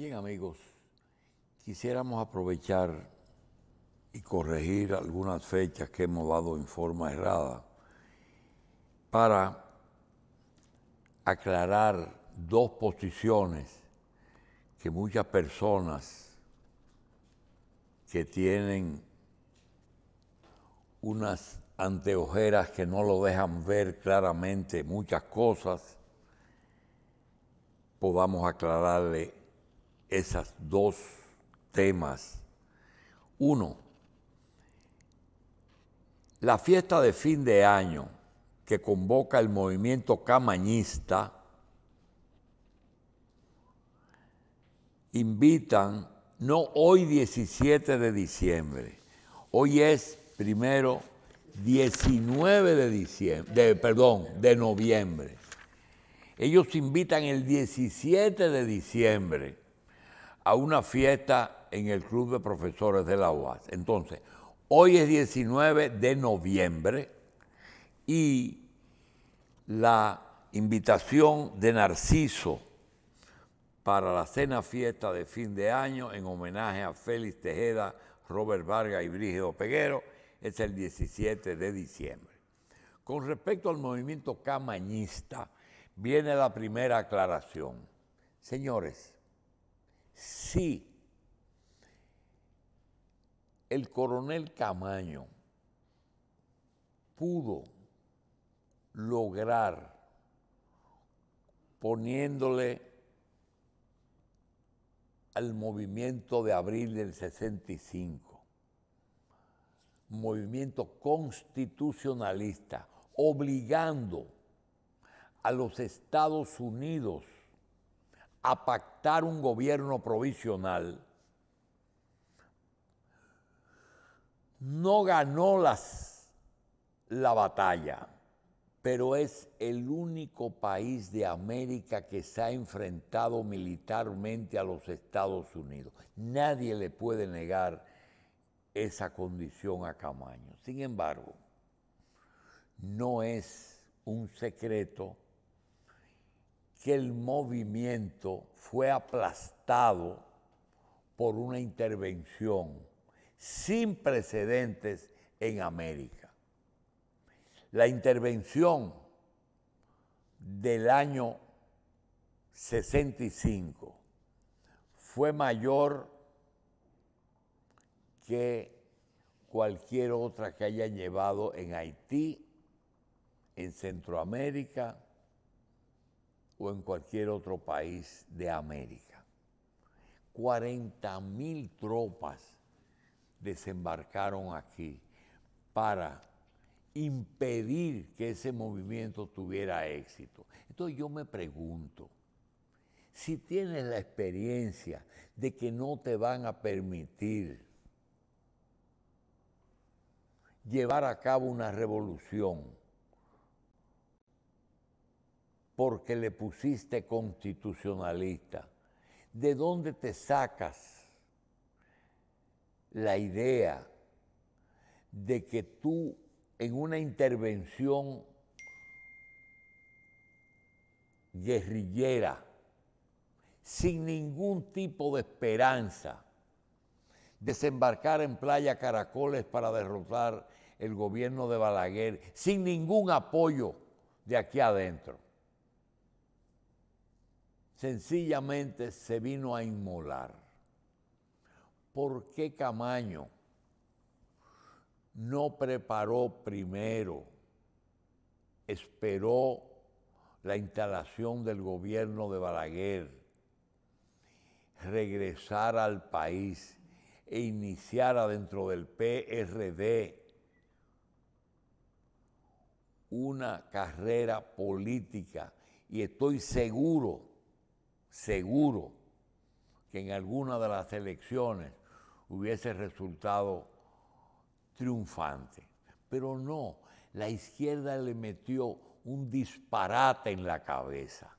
Bien amigos, quisiéramos aprovechar y corregir algunas fechas que hemos dado en forma errada para aclarar dos posiciones que muchas personas que tienen unas anteojeras que no lo dejan ver claramente muchas cosas, podamos aclararle esos dos temas. Uno, la fiesta de fin de año que convoca el movimiento camañista, invitan, no hoy 17 de diciembre, hoy es primero 19 de diciembre, de, perdón, de noviembre. Ellos invitan el 17 de diciembre a una fiesta en el Club de Profesores de la UAS. Entonces, hoy es 19 de noviembre y la invitación de Narciso para la cena fiesta de fin de año en homenaje a Félix Tejeda, Robert Vargas y Brígido Peguero es el 17 de diciembre. Con respecto al movimiento camañista, viene la primera aclaración. Señores, Sí, el coronel Camaño pudo lograr poniéndole al movimiento de abril del 65, movimiento constitucionalista, obligando a los Estados Unidos a pactar un gobierno provisional, no ganó la batalla, pero es el único país de América que se ha enfrentado militarmente a los Estados Unidos. Nadie le puede negar esa condición a Camaño. Sin embargo, no es un secreto que el movimiento fue aplastado por una intervención sin precedentes en América. La intervención del año 65 fue mayor que cualquier otra que haya llevado en Haití, en Centroamérica, o en cualquier otro país de América. 40 mil tropas desembarcaron aquí para impedir que ese movimiento tuviera éxito. Entonces yo me pregunto, si tienes la experiencia de que no te van a permitir llevar a cabo una revolución, porque le pusiste constitucionalista. ¿De dónde te sacas la idea de que tú en una intervención guerrillera, sin ningún tipo de esperanza, desembarcar en Playa Caracoles para derrotar el gobierno de Balaguer, sin ningún apoyo de aquí adentro? sencillamente se vino a inmolar. ¿Por qué Camaño no preparó primero, esperó la instalación del gobierno de Balaguer, regresar al país e iniciara dentro del PRD una carrera política y estoy seguro seguro que en alguna de las elecciones hubiese resultado triunfante. Pero no, la izquierda le metió un disparate en la cabeza.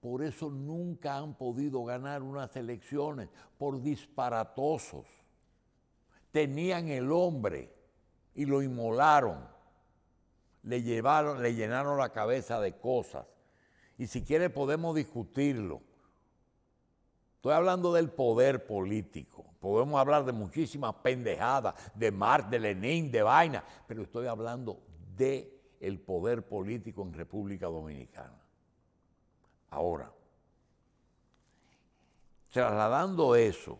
Por eso nunca han podido ganar unas elecciones, por disparatosos. Tenían el hombre y lo inmolaron. Le, llevaron, le llenaron la cabeza de cosas y si quiere podemos discutirlo. Estoy hablando del poder político. Podemos hablar de muchísimas pendejadas, de Marx, de Lenin, de vaina, pero estoy hablando de poder político en República Dominicana. Ahora, trasladando eso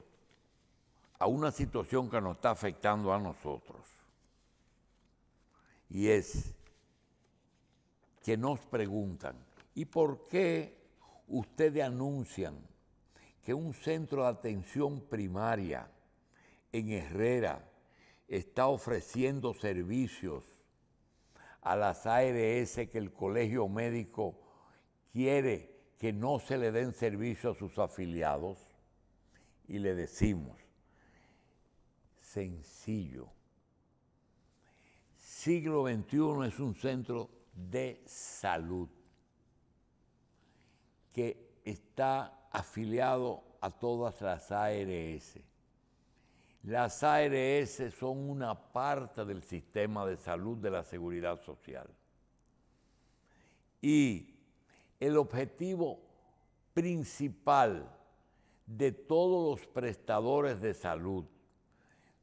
a una situación que nos está afectando a nosotros, y es que nos preguntan, ¿Y por qué ustedes anuncian que un centro de atención primaria en Herrera está ofreciendo servicios a las ARS que el colegio médico quiere que no se le den servicio a sus afiliados? Y le decimos, sencillo, siglo XXI es un centro de salud que está afiliado a todas las ARS. Las ARS son una parte del sistema de salud de la seguridad social. Y el objetivo principal de todos los prestadores de salud,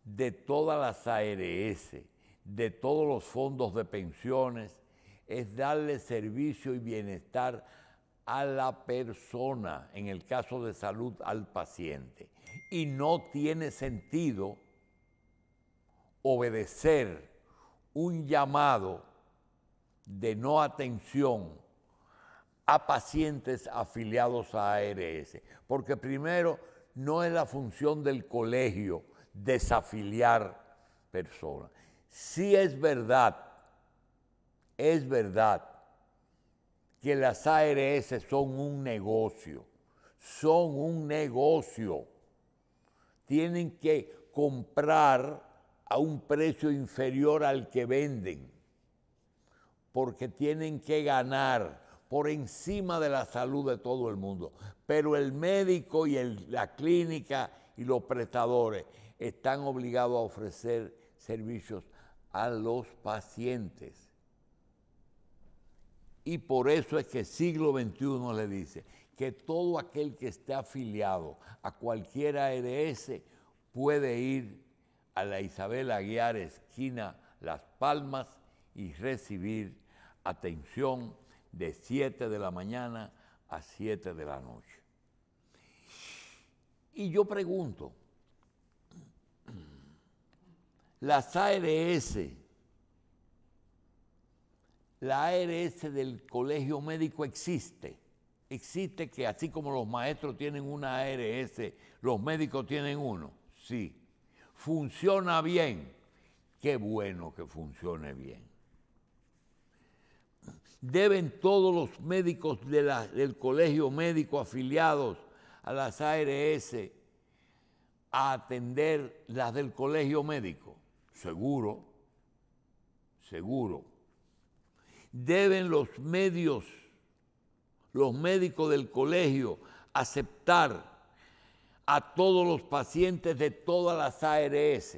de todas las ARS, de todos los fondos de pensiones, es darle servicio y bienestar a la persona, en el caso de salud al paciente. Y no tiene sentido obedecer un llamado de no atención a pacientes afiliados a ARS, porque primero no es la función del colegio desafiliar personas. Si es verdad, es verdad que las ARS son un negocio, son un negocio. Tienen que comprar a un precio inferior al que venden, porque tienen que ganar por encima de la salud de todo el mundo. Pero el médico y la clínica y los prestadores están obligados a ofrecer servicios a los pacientes. Y por eso es que siglo XXI le dice que todo aquel que esté afiliado a cualquier ARS puede ir a la Isabel Aguiar, esquina Las Palmas, y recibir atención de 7 de la mañana a 7 de la noche. Y yo pregunto, las ARS la ARS del colegio médico existe. Existe que así como los maestros tienen una ARS, los médicos tienen uno. Sí. Funciona bien. Qué bueno que funcione bien. Deben todos los médicos del colegio médico afiliados a las ARS a atender las del colegio médico. Seguro, seguro deben los medios, los médicos del colegio, aceptar a todos los pacientes de todas las ARS.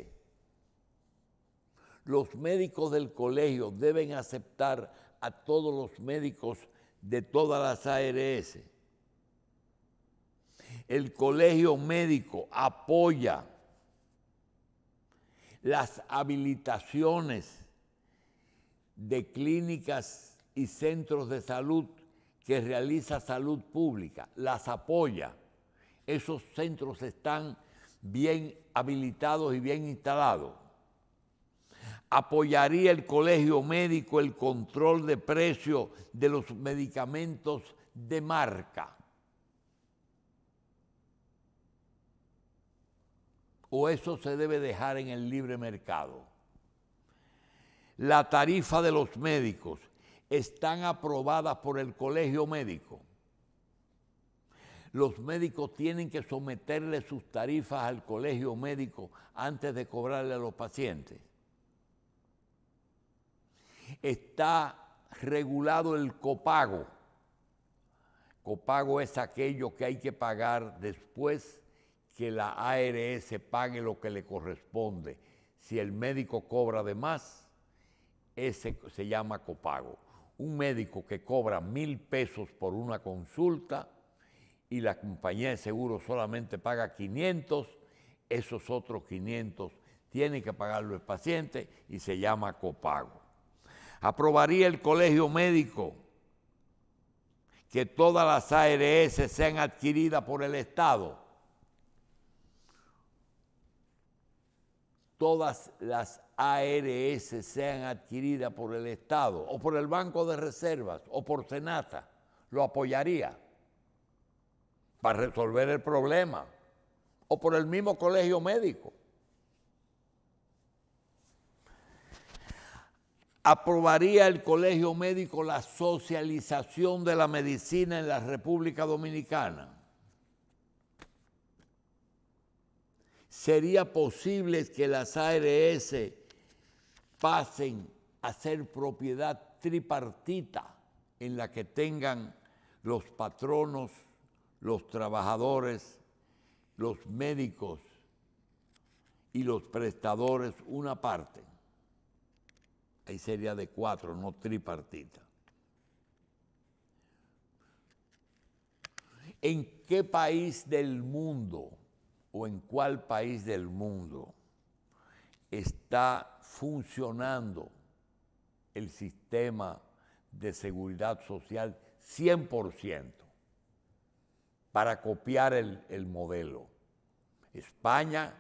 Los médicos del colegio deben aceptar a todos los médicos de todas las ARS. El colegio médico apoya las habilitaciones de clínicas y centros de salud que realiza salud pública, las apoya. Esos centros están bien habilitados y bien instalados. Apoyaría el colegio médico el control de precio de los medicamentos de marca. O eso se debe dejar en el libre mercado la tarifa de los médicos están aprobadas por el colegio médico. Los médicos tienen que someterle sus tarifas al colegio médico antes de cobrarle a los pacientes. Está regulado el copago. Copago es aquello que hay que pagar después que la ARS pague lo que le corresponde. Si el médico cobra de más, ese se llama copago. Un médico que cobra mil pesos por una consulta y la compañía de seguro solamente paga 500, esos otros 500 tienen que pagarlo el paciente y se llama copago. Aprobaría el colegio médico que todas las ARS sean adquiridas por el Estado. Todas las ARS sean adquiridas por el Estado o por el Banco de Reservas o por Senata lo apoyaría para resolver el problema o por el mismo colegio médico. aprobaría el Colegio Médico la socialización de la medicina en la República Dominicana. Sería posible que las ARS pasen a ser propiedad tripartita en la que tengan los patronos, los trabajadores, los médicos y los prestadores una parte. Ahí sería de cuatro, no tripartita. ¿En qué país del mundo o en cuál país del mundo está funcionando el sistema de seguridad social 100% para copiar el, modelo. España,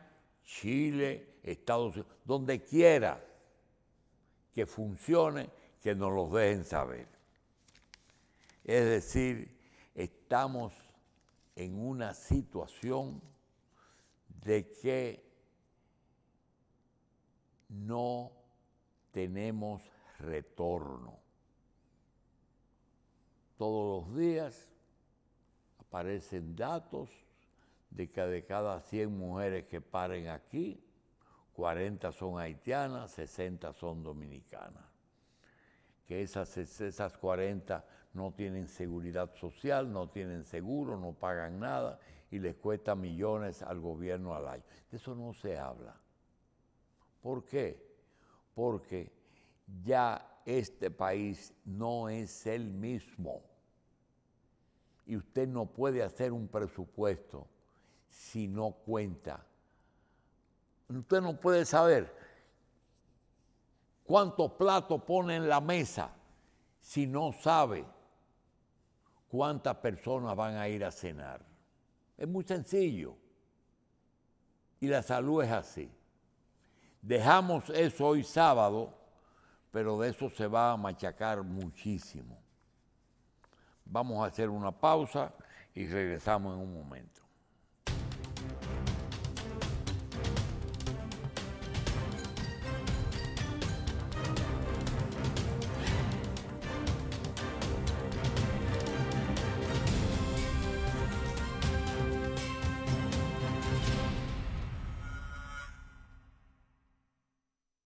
Chile, Estados Unidos, donde quiera que funcione, que nos lo dejen saber. Es decir, estamos en una situación de que no tenemos retorno. Todos los días aparecen datos de que de cada 100 mujeres que paren aquí, 40 son haitianas, 60 son dominicanas. Que esas, esas 40 no tienen seguridad social, no tienen seguro, no pagan nada y les cuesta millones al gobierno al año. De eso no se habla. ¿Por qué? Porque ya este país no es el mismo. Y usted no puede hacer un presupuesto si no cuenta. Usted no puede saber cuánto plato pone en la mesa si no sabe cuántas personas van a ir a cenar. Es muy sencillo. Y la salud es así. Dejamos eso hoy sábado, pero de eso se va a machacar muchísimo. Vamos a hacer una pausa y regresamos en un momento.